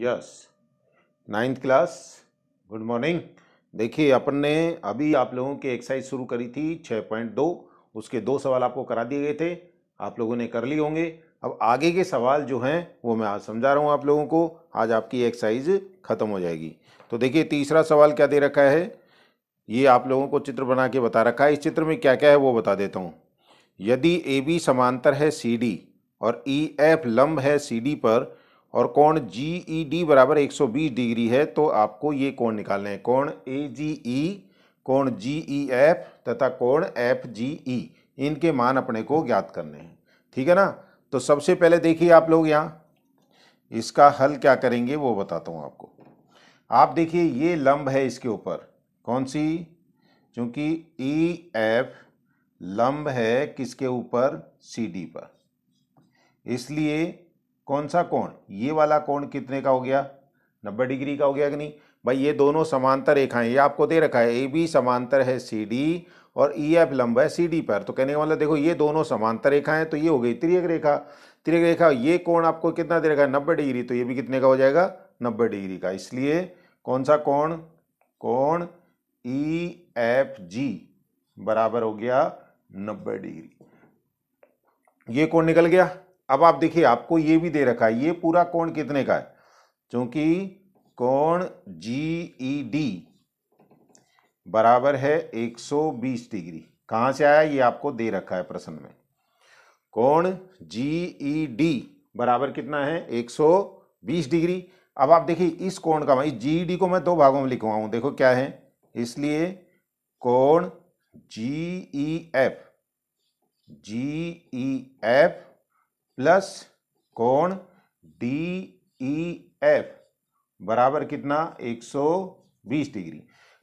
Yes ninth class good morning देखिए अपन ने अभी आप लोगों की एक्सरसाइज शुरू करी थी छः पॉइंट दो उसके दो सवाल आपको करा दिए गए थे आप लोगों ने कर लिए होंगे अब आगे के सवाल जो हैं वो मैं आज समझा रहा हूँ आप लोगों को आज आपकी एक्सरसाइज ख़त्म हो जाएगी तो देखिए तीसरा सवाल क्या दे रखा है ये आप लोगों को चित्र बना के बता रखा है इस चित्र में क्या क्या है वो बता देता हूँ यदि ए बी समांतर है सी डी और ई e एफ लंब है सी डी पर और कोण जी ई डी बराबर 120 डिग्री है तो आपको ये कोण निकालने हैं कोण ए जी ई कोण जी ई एफ तथा कोण एफ जी ई इनके मान अपने को ज्ञात करने हैं ठीक है ना तो सबसे पहले देखिए आप लोग यहाँ इसका हल क्या करेंगे वो बताता हूँ आपको आप देखिए ये लंब है इसके ऊपर कौन सी चूँकि ई e एफ लंब है किसके ऊपर सी डी पर इसलिए कौन सा कोण ये वाला कोण कितने का हो गया नब्बे डिग्री का हो गया कि नहीं भाई ये दोनों समांतर रेखाएं ये आपको दे रखा है ए बी समांतर है सी डी और ई एफ लंब है सी डी पर तो कहने का मतलब देखो ये दोनों समांतर रेखाएं हैं तो ये हो गई त्रियक रेखा त्रियक रेखा ये कोण आपको कितना दे रखा है नब्बे डिग्री तो ये भी कितने का हो जाएगा नब्बे डिग्री का इसलिए कौन सा कोण कोण ई एफ जी बराबर हो गया नब्बे डिग्री ये कोण निकल गया अब आप देखिए आपको ये भी दे रखा है ये पूरा कोण कितने का है चूंकि कोण जी ई डी बराबर है 120 डिग्री कहाँ से आया ये आपको दे रखा है प्रश्न में कोण जी ई डी बराबर कितना है 120 डिग्री अब आप देखिए इस कोण का मैं जी डी को मैं दो भागों में लिखवा हूँ देखो क्या है इसलिए कोण G E F G E F plus कोण डी ई एफ बराबर कितना 120 डिग्री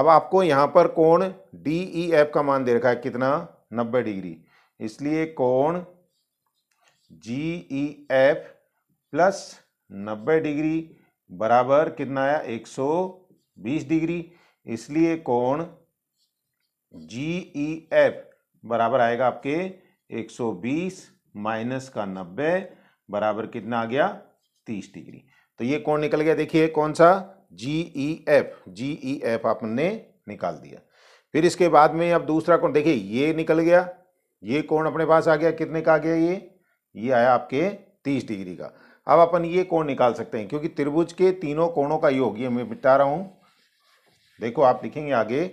अब आपको यहाँ पर कोण डी ई एफ का मान दे रखा है कितना 90 डिग्री इसलिए कोण G E F plus 90 degree बराबर कितना आया 120 डिग्री इसलिए कोण जी ई एफ बराबर आएगा आपके 120 माइनस का नब्बे बराबर कितना आ गया तीस डिग्री तो ये कौन निकल गया देखिए कौन सा जी E F G E F आपने निकाल दिया फिर इसके बाद में अब दूसरा कोण देखिए ये निकल गया ये कोण अपने पास आ गया कितने का आ गया ये ये आया आपके तीस डिग्री का अब अपन ये कोण निकाल सकते हैं क्योंकि त्रिभुज के तीनों कोणों का योग ये मैं बिता रहा हूँ देखो आप लिखेंगे आगे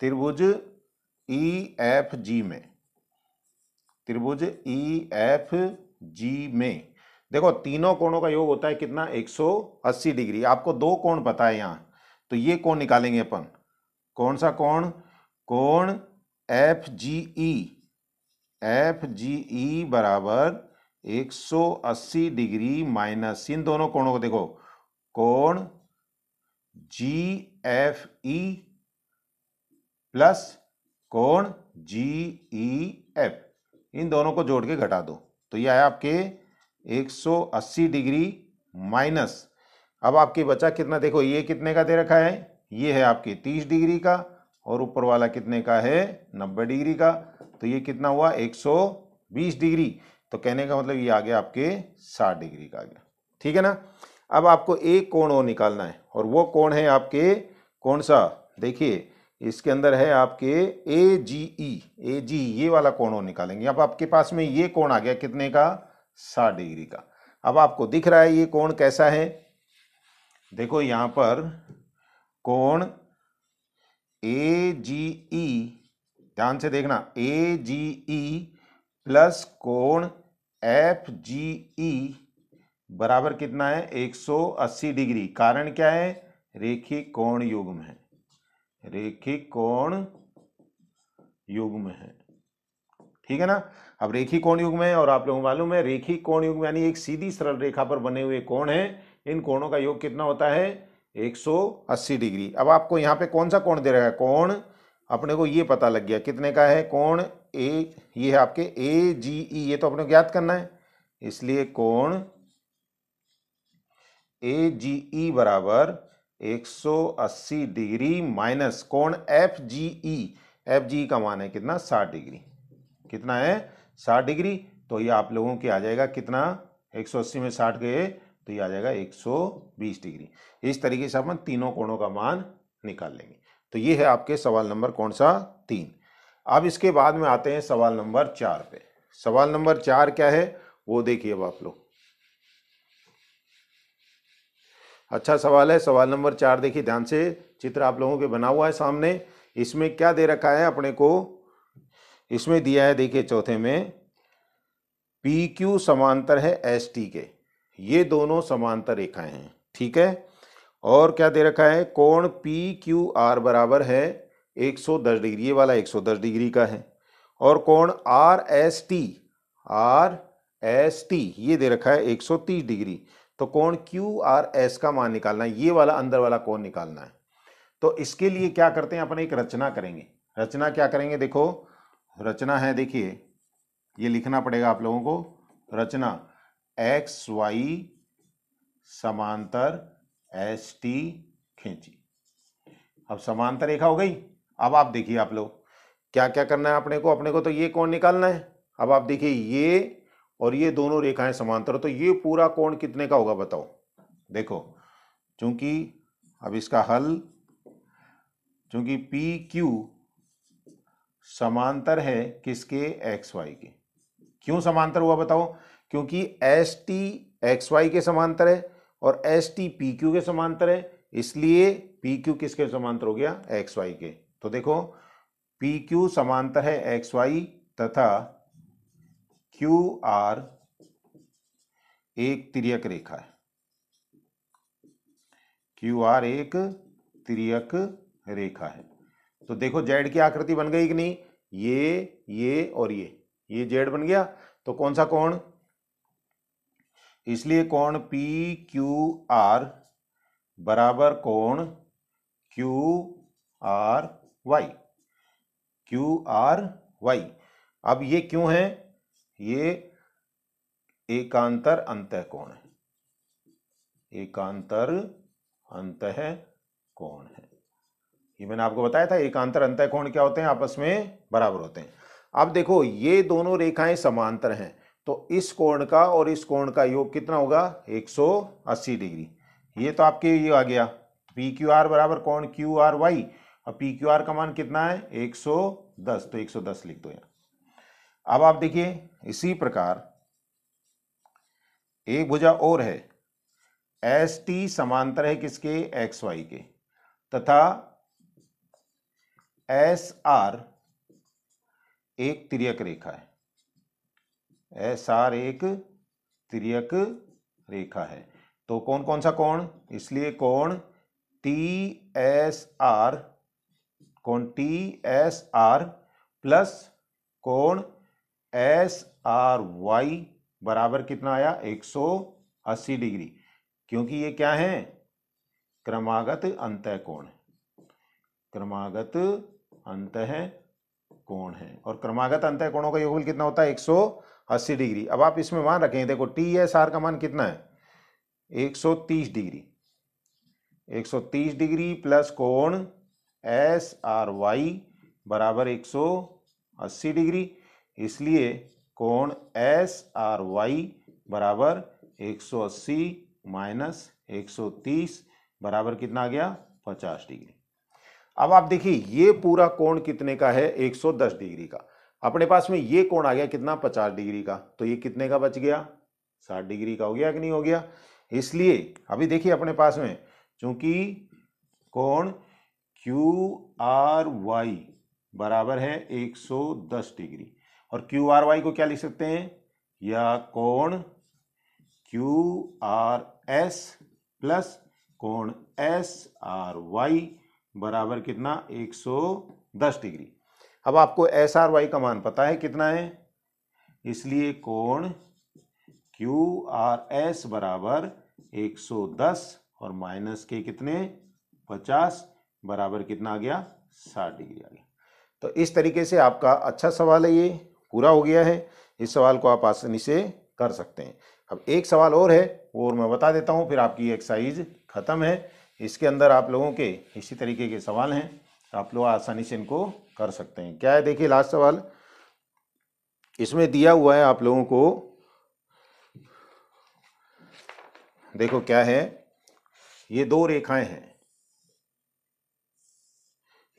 त्रिभुज ई एफ जी में त्रिभुज ई एफ जी में देखो तीनों कोणों का योग होता है कितना 180 डिग्री आपको दो कोण पता है यहाँ तो ये कोण निकालेंगे अपन कौन सा कोण कोण F G E F G E बराबर 180 डिग्री माइनस इन दोनों कोणों को देखो कोण जी एफ ई प्लस कोण जी ई e। इन दोनों को जोड़ के घटा दो तो ये आया आपके 180 डिग्री माइनस अब आपके बचा कितना देखो ये कितने का दे रखा है ये है आपके 30 डिग्री का और ऊपर वाला कितने का है 90 डिग्री का तो ये कितना हुआ 120 डिग्री तो कहने का मतलब ये आ गया आपके 60 डिग्री का आ गया ठीक है ना अब आपको एक कोण और निकालना है और वो कोण है आपके कौन सा देखिए इसके अंदर है आपके ए जी ई ए जी ये वाला कोण और निकालेंगे अब आपके पास में ये कोण आ गया कितने का साठ डिग्री का अब आपको दिख रहा है ये कोण कैसा है देखो यहाँ पर कोण ए जी ई ध्यान से देखना ए जी ई प्लस कोण एफ जी ई बराबर कितना है 180 डिग्री कारण क्या है रेखी कोण युग्म है रेखिक कोण युग में है ठीक है ना अब रेखी कोण युग में और आप लोगों को मालूम है रेखी कोण युग में यानी एक सीधी सरल रेखा पर बने हुए कोण है इन कोणों का योग कितना होता है 180 डिग्री अब आपको यहाँ पे कौन सा कोण दे रहा है कोण अपने को ये पता लग गया कितने का है कोण ए ये है आपके ए जी ई ये तो अपने को याद करना है इसलिए कोण ए जी ई बराबर 180 डिग्री माइनस कोण F G E F G का मान है कितना 60 डिग्री कितना है 60 डिग्री तो ये आप लोगों के आ जाएगा कितना 180 में 60 गए तो ये आ जाएगा 120 डिग्री इस तरीके से अपन तीनों कोणों का मान निकाल लेंगे तो ये है आपके सवाल नंबर कौन सा तीन अब इसके बाद में आते हैं सवाल नंबर चार पे सवाल नंबर चार क्या है वो देखिए अब आप लोग अच्छा सवाल है सवाल नंबर चार देखिए ध्यान से चित्र आप लोगों के बना हुआ है सामने इसमें क्या दे रखा है अपने को इसमें दिया है देखिए चौथे में पी क्यू समांतर है एस टी के ये दोनों समांतर रेखाएं हैं ठीक है और क्या दे रखा है कोण पी क्यू आर बराबर है 110 डिग्री ये वाला 110 डिग्री का है और कोण R S T R S T ये दे रखा है 130 डिग्री तो कोण क्यू आर एस का मान निकालना है ये वाला अंदर वाला कोण निकालना है तो इसके लिए क्या करते हैं अपने एक रचना करेंगे रचना क्या करेंगे देखो रचना है देखिए ये लिखना पड़ेगा आप लोगों को रचना एक्स वाई समांतर एस टी खींची अब समांतर रेखा हो गई अब आप देखिए आप लोग क्या क्या करना है अपने को अपने को तो ये कौन निकालना है अब आप देखिए ये और ये दोनों रेखाएं समांतर तो ये पूरा कोण कितने का होगा बताओ देखो चूंकि अब इसका हल चूंकि पी क्यू समांतर है किसके एक्स वाई के क्यों समांतर हुआ बताओ क्योंकि एस टी एक्स वाई के समांतर है और एस टी पी क्यू के समांतर है इसलिए पी क्यू किसके समांतर हो गया एक्स वाई के तो देखो पी क्यू समांतर है एक्स वाई तथा क्यू आर एक तिरक रेखा है क्यू आर एक तिरक रेखा है तो देखो जेड की आकृति बन गई कि नहीं ये ये और ये ये जेड बन गया तो कौन सा कोण इसलिए कोण पी क्यू आर बराबर कोण Q R Y Q R Y अब ये क्यों है ये एकांतर अंत कोण है एकांतर अंत कोण है ये मैंने आपको बताया था एकांतर अंत कोण क्या होते हैं आपस में बराबर होते हैं अब देखो ये दोनों रेखाएं समांतर हैं तो इस कोण का और इस कोण का योग कितना होगा 180 डिग्री ये तो आपके ये आ गया पी क्यू आर बराबर कोण क्यू आर वाई और पी क्यू आर का मान कितना है 110 तो 110 लिख दो यहाँ अब आप देखिए इसी प्रकार एक भुजा और है एस टी समांतर है किसके एक्स वाई के तथा एस आर एक तिरक रेखा है एस आर एक तिरक रेखा है तो कौन कौन सा कोण इसलिए कोण टी एस आर कोण टी एस आर प्लस कोण एस आर वाई बराबर कितना आया 180 डिग्री क्योंकि ये क्या है क्रमागत अंत कोण क्रमागत अंत कोण है और क्रमागत अंत कोणों का योगफल कितना होता है 180 डिग्री अब आप इसमें मान रखें देखो टी एस आर का मान कितना है 130 डिग्री 130 डिग्री प्लस कोण एस आर वाई बराबर 180 डिग्री इसलिए कोण एस आर वाई बराबर 180 माइनस 130 बराबर कितना आ गया 50 डिग्री अब आप देखिए ये पूरा कोण कितने का है 110 डिग्री का अपने पास में ये कोण आ गया कितना 50 डिग्री का तो ये कितने का बच गया 60 डिग्री का हो गया कि नहीं हो गया इसलिए अभी देखिए अपने पास में चूंकि कोण क्यू आर वाई बराबर है 110 डिग्री और क्यू आर वाई को क्या लिख सकते हैं यह कोण क्यू आर एस प्लस कोण एस आर वाई बराबर कितना 110 डिग्री अब आपको एस आर वाई का मान पता है कितना है इसलिए कोण क्यू आर एस बराबर 110 और माइनस के कितने 50 बराबर कितना आ गया 60 डिग्री आ गया तो इस तरीके से आपका अच्छा सवाल है ये पूरा हो गया है इस सवाल को आप आसानी से कर सकते हैं अब एक सवाल और है वो और मैं बता देता हूँ फिर आपकी एक्सरसाइज ख़त्म है इसके अंदर आप लोगों के इसी तरीके के सवाल हैं आप लोग आसानी से इनको कर सकते हैं क्या है देखिए लास्ट सवाल इसमें दिया हुआ है आप लोगों को देखो क्या है ये दो रेखाएं हैं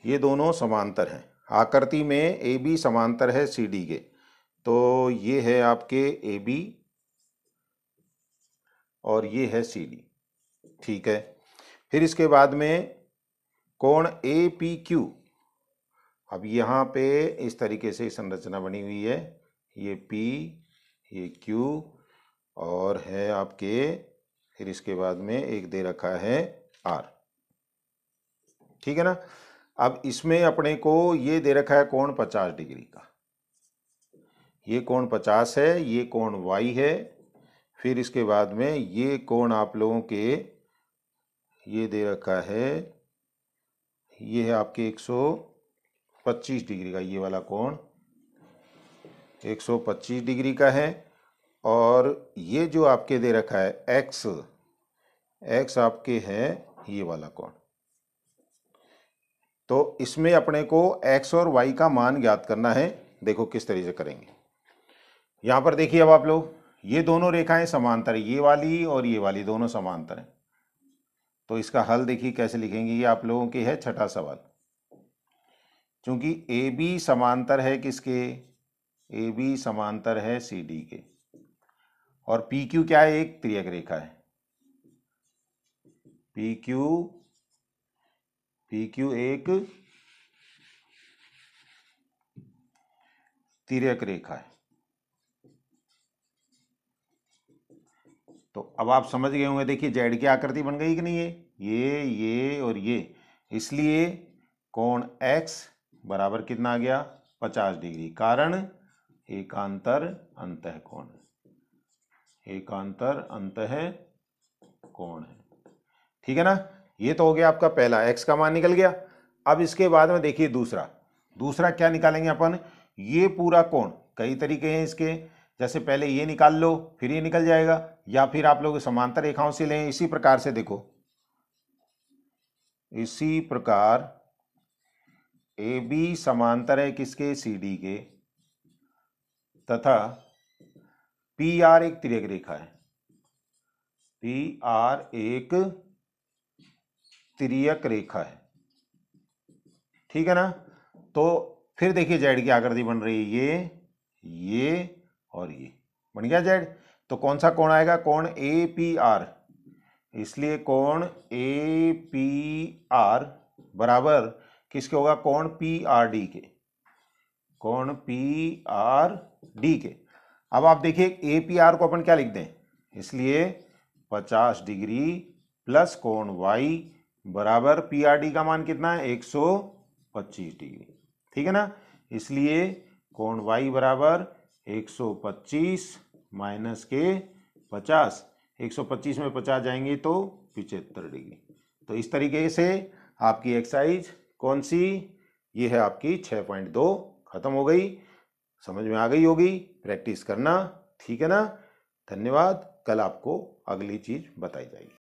ये दोनों समांतर हैं आकृति में ए बी समांतर है सी डी के तो ये है आपके ए बी और ये है सी डी ठीक है फिर इसके बाद में कोण ए पी क्यू अब यहाँ पे इस तरीके से संरचना बनी हुई है ये पी ये क्यू और है आपके फिर इसके बाद में एक दे रखा है आर ठीक है ना अब इसमें अपने को ये दे रखा है कोण पचास डिग्री का ये कोण पचास है ये कोण वाई है फिर इसके बाद में ये कोण आप लोगों के ये दे रखा है ये है आपके एक सौ पच्चीस डिग्री का ये वाला कोण एक सौ पच्चीस डिग्री का है और ये जो आपके दे रखा है एक्स एक्स आपके है ये वाला कोण तो इसमें अपने को एक्स और वाई का मान ज्ञात करना है देखो किस तरीके से करेंगे यहाँ पर देखिए अब आप लोग ये दोनों रेखाएं समांतर ये वाली और ये वाली दोनों समांतर हैं तो इसका हल देखिए कैसे लिखेंगे ये आप लोगों की है छठा सवाल क्योंकि ए बी समांतर है किसके ए बी समांतर है सी डी के और पी क्यू क्या है एक त्रियक रेखा है पी क्यू पी क्यू एक तिरक रेखा है तो अब आप समझ गए होंगे देखिए जेड की आकृति बन गई कि नहीं है ये ये और ये इसलिए कोण एक्स बराबर कितना आ गया पचास डिग्री कारण एकांतर अंत कोण एकांतर अंत कोण है ठीक है ना ये तो हो गया आपका पहला एक्स का मान निकल गया अब इसके बाद में देखिए दूसरा दूसरा क्या निकालेंगे अपन ये पूरा कोण कई तरीके हैं इसके जैसे पहले ये निकाल लो फिर ये निकल जाएगा या फिर आप लोग समांतर रेखाओं से लें इसी प्रकार से देखो इसी प्रकार ए बी समांतर है किसके सी डी के तथा पी आर एक तिरक रेखा है पी आर एक तिरियक रेखा है ठीक है ना तो फिर देखिए जेड की आकृति बन रही है ये ये और ये बन गया जेड तो कौन सा कोण आएगा कोण ए पी आर इसलिए कोण ए पी आर बराबर किसके होगा कोण पी आर डी के कोण पी आर डी के अब आप देखिए ए पी आर को अपन क्या लिख दें इसलिए पचास डिग्री प्लस कोण वाई बराबर पीआरडी का मान कितना है 125 डिग्री ठीक है ना इसलिए कोण वाई बराबर 125 माइनस के 50 125 में 50 जाएंगे तो पिचहत्तर डिग्री तो इस तरीके से आपकी एक्सरसाइज कौन सी ये है आपकी 6.2 खत्म हो गई समझ में आ गई होगी प्रैक्टिस करना ठीक है ना धन्यवाद कल आपको अगली चीज़ बताई जाएगी